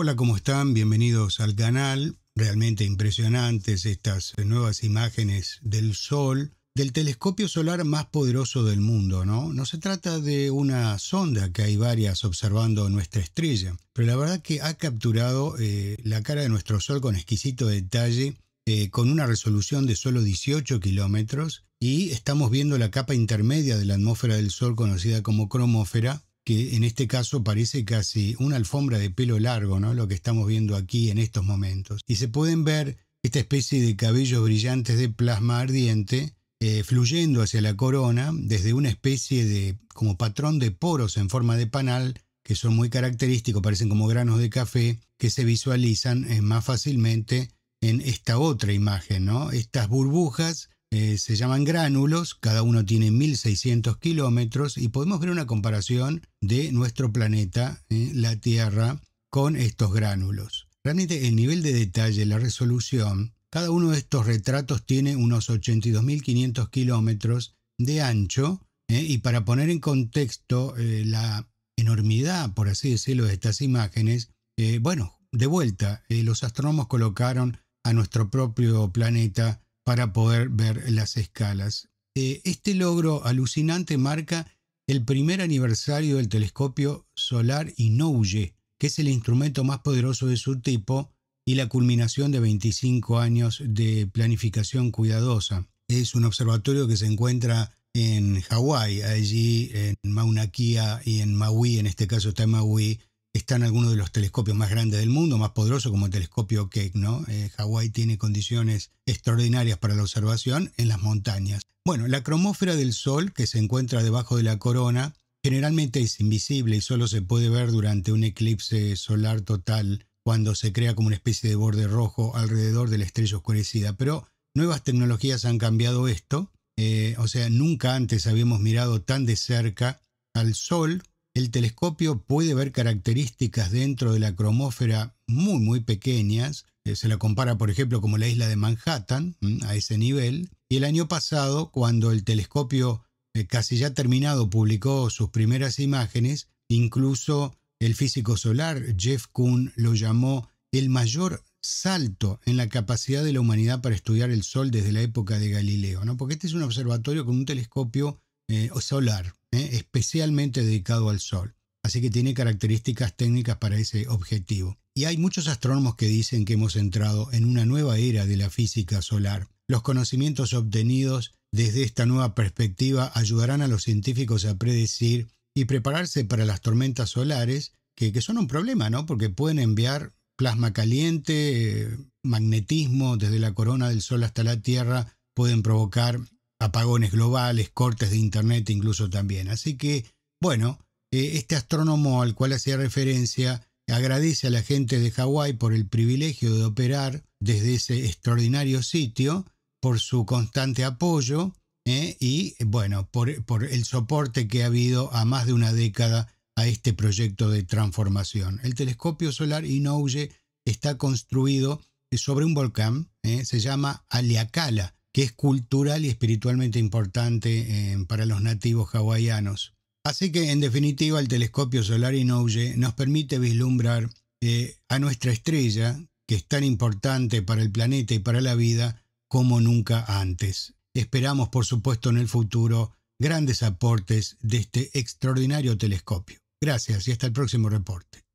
Hola, ¿cómo están? Bienvenidos al canal. Realmente impresionantes estas nuevas imágenes del Sol, del telescopio solar más poderoso del mundo, ¿no? No se trata de una sonda, que hay varias observando nuestra estrella, pero la verdad que ha capturado eh, la cara de nuestro Sol con exquisito detalle, eh, con una resolución de solo 18 kilómetros, y estamos viendo la capa intermedia de la atmósfera del Sol conocida como cromófera, que en este caso parece casi una alfombra de pelo largo, ¿no? Lo que estamos viendo aquí en estos momentos. Y se pueden ver esta especie de cabellos brillantes de plasma ardiente eh, fluyendo hacia la corona desde una especie de como patrón de poros en forma de panal que son muy característicos, parecen como granos de café que se visualizan eh, más fácilmente en esta otra imagen, ¿no? Estas burbujas eh, se llaman gránulos, cada uno tiene 1600 kilómetros y podemos ver una comparación de nuestro planeta, eh, la Tierra, con estos gránulos. Realmente el nivel de detalle, la resolución, cada uno de estos retratos tiene unos 82.500 kilómetros de ancho eh, y para poner en contexto la enormidad, por así decirlo, de estas imágenes, bueno, de vuelta, los astrónomos colocaron a nuestro propio planeta para poder ver las escalas. Eh, este logro alucinante marca el primer aniversario del telescopio solar Inouye, que es el instrumento más poderoso de su tipo y la culminación de 25 años de planificación cuidadosa. Es un observatorio que se encuentra en Hawái, allí en Mauna Kea y en Maui, en este caso está en Maui, están algunos de los telescopios más grandes del mundo, más poderoso como el telescopio Keck, ¿no? Eh, Hawái tiene condiciones extraordinarias para la observación en las montañas. Bueno, la cromósfera del Sol, que se encuentra debajo de la corona, generalmente es invisible y solo se puede ver durante un eclipse solar total, cuando se crea como una especie de borde rojo alrededor de la estrella oscurecida. Pero nuevas tecnologías han cambiado esto. Eh, o sea, nunca antes habíamos mirado tan de cerca al Sol el telescopio puede ver características dentro de la cromósfera muy, muy pequeñas. Eh, se la compara, por ejemplo, como la isla de Manhattan, a ese nivel. Y el año pasado, cuando el telescopio eh, casi ya terminado publicó sus primeras imágenes, incluso el físico solar Jeff Kuhn lo llamó el mayor salto en la capacidad de la humanidad para estudiar el Sol desde la época de Galileo, ¿no? porque este es un observatorio con un telescopio eh, solar, eh, especialmente dedicado al Sol. Así que tiene características técnicas para ese objetivo. Y hay muchos astrónomos que dicen que hemos entrado en una nueva era de la física solar. Los conocimientos obtenidos desde esta nueva perspectiva ayudarán a los científicos a predecir y prepararse para las tormentas solares, que, que son un problema, ¿no? Porque pueden enviar plasma caliente, eh, magnetismo desde la corona del Sol hasta la Tierra, pueden provocar apagones globales, cortes de Internet incluso también. Así que, bueno, eh, este astrónomo al cual hacía referencia agradece a la gente de Hawái por el privilegio de operar desde ese extraordinario sitio, por su constante apoyo eh, y, bueno, por, el soporte que ha habido a más de una década a este proyecto de transformación. El telescopio solar Inouye está construido sobre un volcán, eh, se llama Haleakala, es cultural y espiritualmente importante eh, para los nativos hawaianos. Así que, en definitiva, el telescopio solar Inouye nos permite vislumbrar eh, a nuestra estrella, que es tan importante para el planeta y para la vida, como nunca antes. Esperamos, por supuesto, en el futuro grandes aportes de este extraordinario telescopio. Gracias y hasta el próximo reporte.